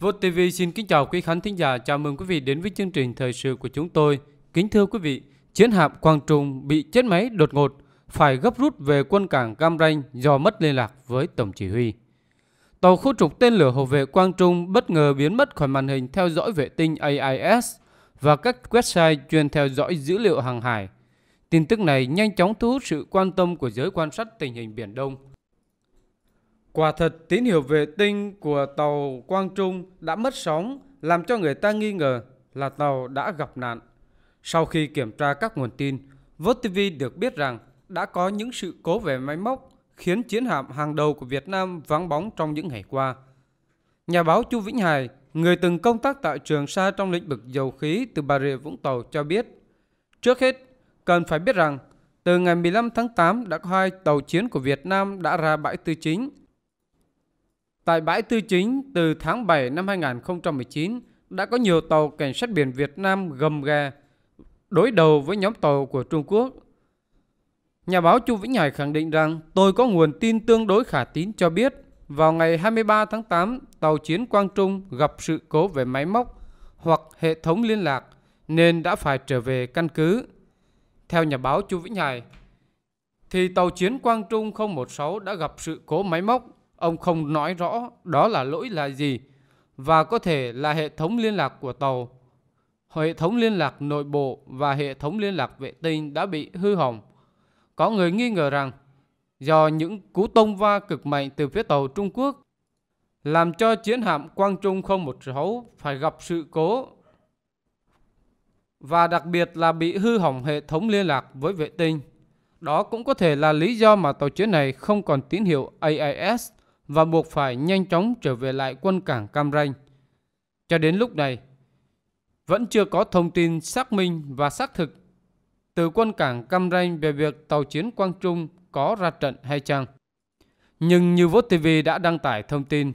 VOT TV xin kính chào quý khán thính giả, chào mừng quý vị đến với chương trình thời sự của chúng tôi. Kính thưa quý vị, chiến hạm Quang Trung bị chết máy đột ngột, phải gấp rút về quân cảng Cam Ranh do mất liên lạc với tổng chỉ huy. Tàu khu trục tên lửa hộ vệ Quang Trung bất ngờ biến mất khỏi màn hình theo dõi vệ tinh AIS và các website chuyên theo dõi dữ liệu hàng hải. Tin tức này nhanh chóng thu hút sự quan tâm của giới quan sát tình hình Biển Đông – Quả thật tín hiệu vệ tinh của tàu Quang Trung đã mất sóng làm cho người ta nghi ngờ là tàu đã gặp nạn. Sau khi kiểm tra các nguồn tin, VOTV được biết rằng đã có những sự cố về máy móc khiến chiến hạm hàng đầu của Việt Nam vắng bóng trong những ngày qua. Nhà báo Chu Vĩnh Hải, người từng công tác tại Trường Sa trong lĩnh vực dầu khí từ Bà Rịa Vũng Tàu cho biết, trước hết cần phải biết rằng từ ngày 15 tháng 8 đã có hai tàu chiến của Việt Nam đã ra bãi tư chính – Tại bãi Tư Chính, từ tháng 7 năm 2019, đã có nhiều tàu cảnh sát biển Việt Nam gầm gà đối đầu với nhóm tàu của Trung Quốc. Nhà báo Chu Vĩnh Hải khẳng định rằng tôi có nguồn tin tương đối khả tín cho biết vào ngày 23 tháng 8, tàu chiến Quang Trung gặp sự cố về máy móc hoặc hệ thống liên lạc nên đã phải trở về căn cứ. Theo nhà báo Chu Vĩnh Hải, thì tàu chiến Quang Trung 016 đã gặp sự cố máy móc Ông không nói rõ đó là lỗi là gì và có thể là hệ thống liên lạc của tàu, hệ thống liên lạc nội bộ và hệ thống liên lạc vệ tinh đã bị hư hỏng. Có người nghi ngờ rằng do những cú tông va cực mạnh từ phía tàu Trung Quốc làm cho chiến hạm Quang Trung 016 phải gặp sự cố và đặc biệt là bị hư hỏng hệ thống liên lạc với vệ tinh. Đó cũng có thể là lý do mà tàu chiến này không còn tín hiệu AIS và buộc phải nhanh chóng trở về lại quân cảng Cam Ranh. Cho đến lúc này, vẫn chưa có thông tin xác minh và xác thực từ quân cảng Cam Ranh về việc tàu chiến Quang Trung có ra trận hay chăng. Nhưng như Vốt TV đã đăng tải thông tin,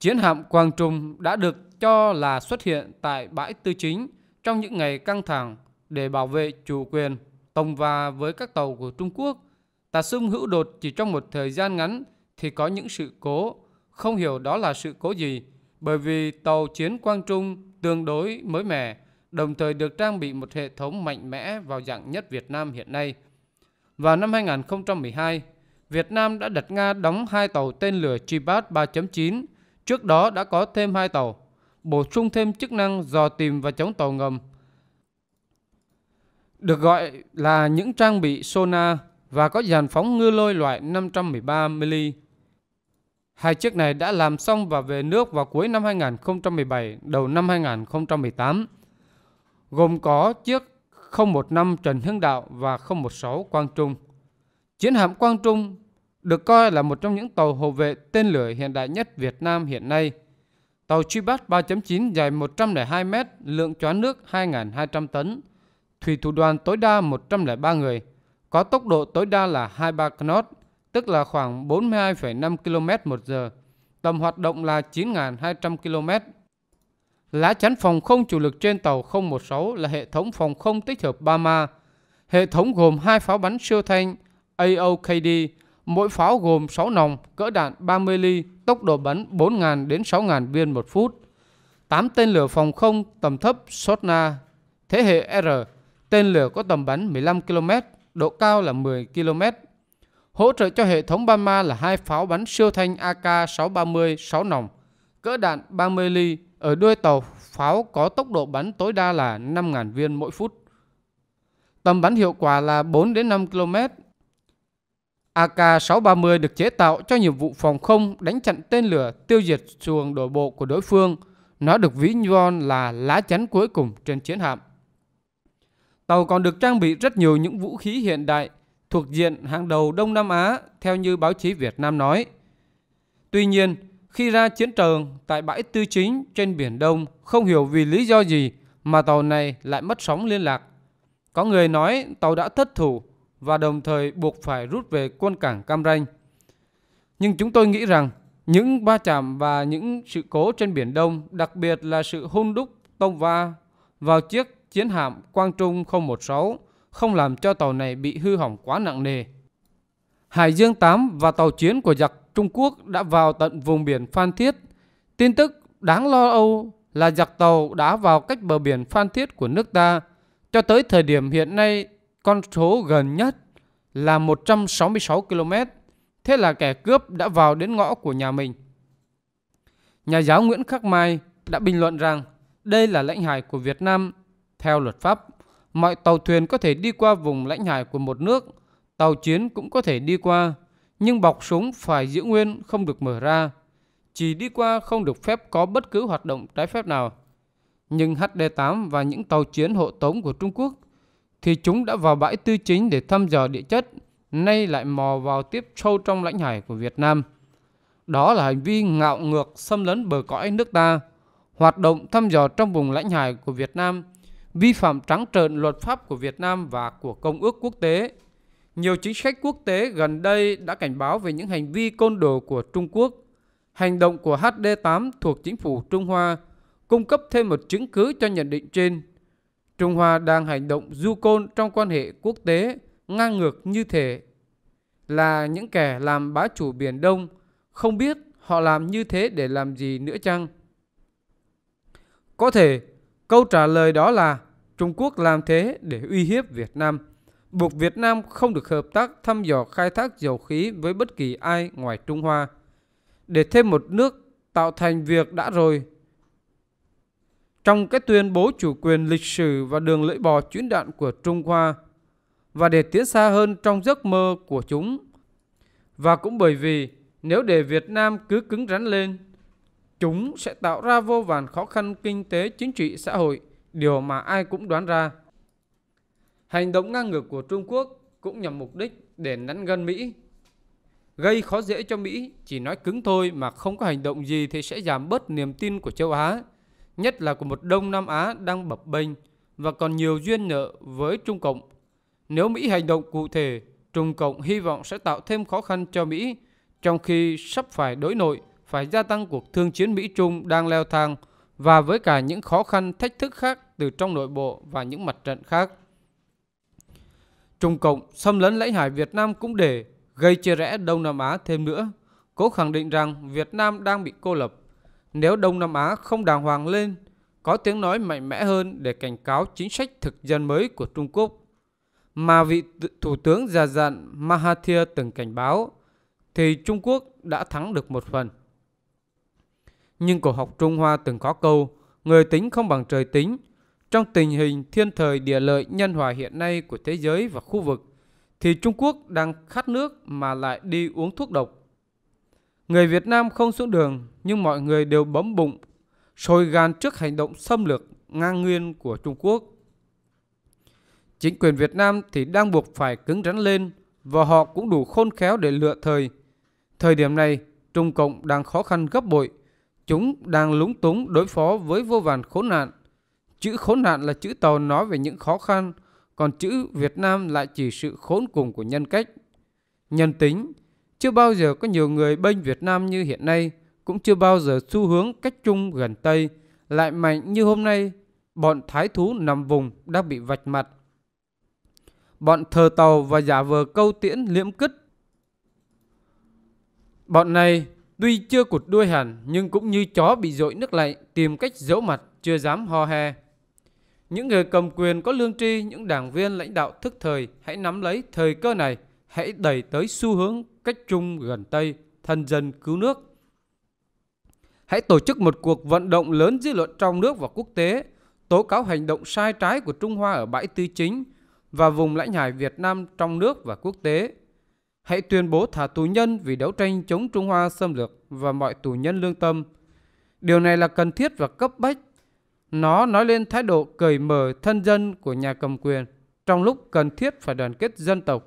chiến hạm Quang Trung đã được cho là xuất hiện tại bãi tư chính trong những ngày căng thẳng để bảo vệ chủ quyền tông và với các tàu của Trung Quốc. Tà Sưng hữu đột chỉ trong một thời gian ngắn thì có những sự cố, không hiểu đó là sự cố gì, bởi vì tàu chiến Quang Trung tương đối mới mẻ, đồng thời được trang bị một hệ thống mạnh mẽ vào dạng nhất Việt Nam hiện nay. Vào năm 2012, Việt Nam đã đặt Nga đóng hai tàu tên lửa Chibat 3.9, trước đó đã có thêm hai tàu, bổ sung thêm chức năng dò tìm và chống tàu ngầm. Được gọi là những trang bị sonar và có dàn phóng ngư lôi loại 513 mm Hai chiếc này đã làm xong và về nước vào cuối năm 2017, đầu năm 2018, gồm có chiếc 015 Trần Hưng Đạo và 016 Quang Trung. Chiến hạm Quang Trung được coi là một trong những tàu hộ vệ tên lửa hiện đại nhất Việt Nam hiện nay. Tàu Truy Bắt 3.9 dài 102 m, lượng choán nước 2.200 tấn, thủy thủ đoàn tối đa 103 người, có tốc độ tối đa là 23 knot tức là khoảng 42,5 km một giờ. Tầm hoạt động là 9.200 km. Lá chắn phòng không chủ lực trên tàu 016 là hệ thống phòng không tích hợp BAMA. Hệ thống gồm hai pháo bắn siêu thanh AOKD, mỗi pháo gồm 6 nòng, cỡ đạn 30 ly, tốc độ bắn 4.000 đến 6.000 viên một phút. 8 tên lửa phòng không tầm thấp Sotna, thế hệ R, tên lửa có tầm bắn 15 km, độ cao là 10 km, hỗ trợ cho hệ thống Bama là hai pháo bắn siêu thanh AK-630 6 nòng, cỡ đạn 30 ly ở đuôi tàu pháo có tốc độ bắn tối đa là 5.000 viên mỗi phút. Tầm bắn hiệu quả là 4 đến 5 km. AK-630 được chế tạo cho nhiệm vụ phòng không đánh chặn tên lửa tiêu diệt xuồng đổ bộ của đối phương. Nó được ví von là lá chắn cuối cùng trên chiến hạm. Tàu còn được trang bị rất nhiều những vũ khí hiện đại thuộc diện hàng đầu Đông Nam Á theo như báo chí Việt Nam nói. Tuy nhiên, khi ra chiến trường tại bãi tư chính trên Biển Đông không hiểu vì lý do gì mà tàu này lại mất sóng liên lạc. Có người nói tàu đã thất thủ và đồng thời buộc phải rút về quân cảng Cam Ranh. Nhưng chúng tôi nghĩ rằng những va chạm và những sự cố trên Biển Đông, đặc biệt là sự hôn đúc tông va vào chiếc chiến hạm Quang Trung 016 không làm cho tàu này bị hư hỏng quá nặng nề. Hải Dương 8 và tàu chiến của giặc Trung Quốc đã vào tận vùng biển Phan Thiết. Tin tức đáng lo âu là giặc tàu đã vào cách bờ biển Phan Thiết của nước ta. Cho tới thời điểm hiện nay, con số gần nhất là 166 km. Thế là kẻ cướp đã vào đến ngõ của nhà mình. Nhà giáo Nguyễn Khắc Mai đã bình luận rằng đây là lãnh hải của Việt Nam theo luật pháp mọi tàu thuyền có thể đi qua vùng lãnh hải của một nước, tàu chiến cũng có thể đi qua, nhưng bọc súng phải giữ nguyên không được mở ra. Chỉ đi qua không được phép có bất cứ hoạt động trái phép nào. Nhưng HD8 và những tàu chiến hộ tống của Trung Quốc thì chúng đã vào bãi tư chính để thăm dò địa chất, nay lại mò vào tiếp sâu trong lãnh hải của Việt Nam. Đó là hành vi ngạo ngược xâm lấn bờ cõi nước ta, hoạt động thăm dò trong vùng lãnh hải của Việt Nam vi phạm trắng trợn luật pháp của Việt Nam và của Công ước quốc tế. Nhiều chính sách quốc tế gần đây đã cảnh báo về những hành vi côn đồ của Trung Quốc. Hành động của HD8 thuộc chính phủ Trung Hoa cung cấp thêm một chứng cứ cho nhận định trên. Trung Hoa đang hành động du côn trong quan hệ quốc tế ngang ngược như thế. Là những kẻ làm bá chủ Biển Đông, không biết họ làm như thế để làm gì nữa chăng? Có thể Câu trả lời đó là Trung Quốc làm thế để uy hiếp Việt Nam, buộc Việt Nam không được hợp tác thăm dò khai thác dầu khí với bất kỳ ai ngoài Trung Hoa. Để thêm một nước tạo thành việc đã rồi. Trong cái tuyên bố chủ quyền lịch sử và đường lưỡi bò chuyến đạn của Trung Hoa và để tiến xa hơn trong giấc mơ của chúng. Và cũng bởi vì nếu để Việt Nam cứ cứng rắn lên Chúng sẽ tạo ra vô vàn khó khăn kinh tế, chính trị, xã hội, điều mà ai cũng đoán ra. Hành động ngang ngược của Trung Quốc cũng nhằm mục đích để nắn gân Mỹ. Gây khó dễ cho Mỹ, chỉ nói cứng thôi mà không có hành động gì thì sẽ giảm bớt niềm tin của châu Á, nhất là của một Đông Nam Á đang bập bênh và còn nhiều duyên nợ với Trung Cộng. Nếu Mỹ hành động cụ thể, Trung Cộng hy vọng sẽ tạo thêm khó khăn cho Mỹ trong khi sắp phải đối nội phải gia tăng cuộc thương chiến Mỹ-Trung đang leo thang và với cả những khó khăn thách thức khác từ trong nội bộ và những mặt trận khác. Trung Cộng xâm lấn lãnh hải Việt Nam cũng để gây chia rẽ Đông Nam Á thêm nữa, cố khẳng định rằng Việt Nam đang bị cô lập. Nếu Đông Nam Á không đàng hoàng lên, có tiếng nói mạnh mẽ hơn để cảnh cáo chính sách thực dân mới của Trung Quốc. Mà vị Thủ tướng già dặn Mahathir từng cảnh báo, thì Trung Quốc đã thắng được một phần. Nhưng cổ học Trung Hoa từng có câu, người tính không bằng trời tính. Trong tình hình thiên thời địa lợi nhân hòa hiện nay của thế giới và khu vực, thì Trung Quốc đang khát nước mà lại đi uống thuốc độc. Người Việt Nam không xuống đường, nhưng mọi người đều bấm bụng, sôi gan trước hành động xâm lược ngang nguyên của Trung Quốc. Chính quyền Việt Nam thì đang buộc phải cứng rắn lên và họ cũng đủ khôn khéo để lựa thời. Thời điểm này, Trung Cộng đang khó khăn gấp bội Chúng đang lúng túng đối phó với vô vàn khốn nạn. Chữ khốn nạn là chữ Tàu nói về những khó khăn, còn chữ Việt Nam lại chỉ sự khốn cùng của nhân cách. Nhân tính, chưa bao giờ có nhiều người bênh Việt Nam như hiện nay, cũng chưa bao giờ xu hướng cách chung gần Tây lại mạnh như hôm nay. Bọn thái thú nằm vùng đã bị vạch mặt. Bọn thờ tàu và giả vờ câu tiễn liễm cất. Bọn này Tuy chưa cụt đuôi hẳn nhưng cũng như chó bị dội nước lạnh tìm cách giấu mặt chưa dám ho he. Những người cầm quyền có lương tri, những đảng viên lãnh đạo thức thời hãy nắm lấy thời cơ này, hãy đẩy tới xu hướng cách Chung gần Tây, thân dân cứu nước. Hãy tổ chức một cuộc vận động lớn dư luận trong nước và quốc tế, tố cáo hành động sai trái của Trung Hoa ở bãi tư chính và vùng lãnh hải Việt Nam trong nước và quốc tế, hãy tuyên bố thả tù nhân vì đấu tranh chống Trung Hoa xâm lược và mọi tù nhân lương tâm. Điều này là cần thiết và cấp bách. Nó nói lên thái độ cởi mở thân dân của nhà cầm quyền trong lúc cần thiết phải đoàn kết dân tộc.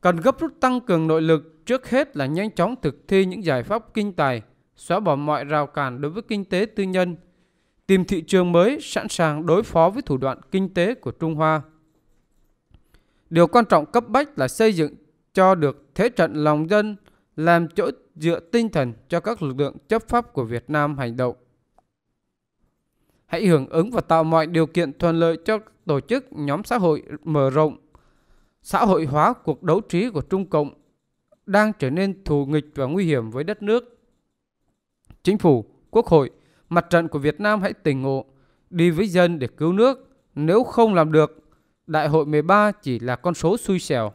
Cần gấp rút tăng cường nội lực trước hết là nhanh chóng thực thi những giải pháp kinh tài, xóa bỏ mọi rào cản đối với kinh tế tư nhân, tìm thị trường mới sẵn sàng đối phó với thủ đoạn kinh tế của Trung Hoa. Điều quan trọng cấp bách là xây dựng cho được thế trận lòng dân, làm chỗ dựa tinh thần cho các lực lượng chấp pháp của Việt Nam hành động. Hãy hưởng ứng và tạo mọi điều kiện thuận lợi cho tổ chức nhóm xã hội mở rộng, xã hội hóa cuộc đấu trí của Trung Cộng đang trở nên thù nghịch và nguy hiểm với đất nước. Chính phủ, Quốc hội, mặt trận của Việt Nam hãy tỉnh ngộ, đi với dân để cứu nước. Nếu không làm được, đại hội 13 chỉ là con số xui xẻo.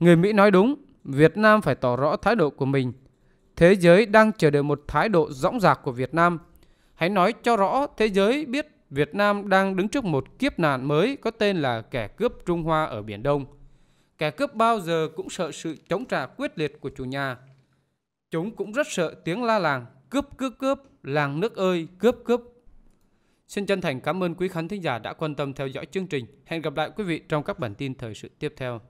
Người Mỹ nói đúng, Việt Nam phải tỏ rõ thái độ của mình. Thế giới đang chờ đợi một thái độ rõng rạc của Việt Nam. Hãy nói cho rõ thế giới biết Việt Nam đang đứng trước một kiếp nạn mới có tên là kẻ cướp Trung Hoa ở Biển Đông. Kẻ cướp bao giờ cũng sợ sự chống trả quyết liệt của chủ nhà. Chúng cũng rất sợ tiếng la làng, cướp cướp cướp, làng nước ơi, cướp cướp Xin chân thành cảm ơn quý khán thính giả đã quan tâm theo dõi chương trình. Hẹn gặp lại quý vị trong các bản tin thời sự tiếp theo.